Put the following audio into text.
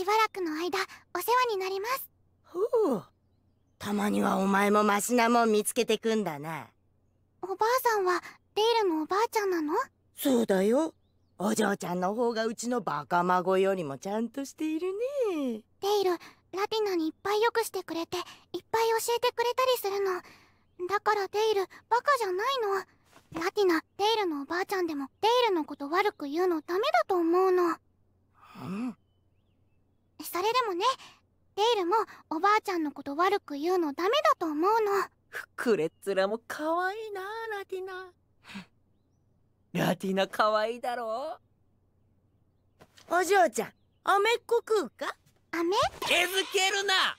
しばらくの間お世話になりますほうたまにはお前もマシなもん見つけてくんだなおばあさんはレイルのおばあちゃんなのそうだよお嬢ちゃんの方がうちのバカ孫よりもちゃんとしているねレイルラティナにいっぱいよくしてくれていっぱい教えてくれたりするのだからデイルバカじゃないのラティナデイルのおばあちゃんでもデイルのこと悪く言うのダメだと思うれでもねデイルもおばあちゃんのこと悪く言うのダメだと思うのクレッツラも可愛いなラティナ ラティナ可愛いだろお嬢ちゃんアメっこ食うかアメ付けるな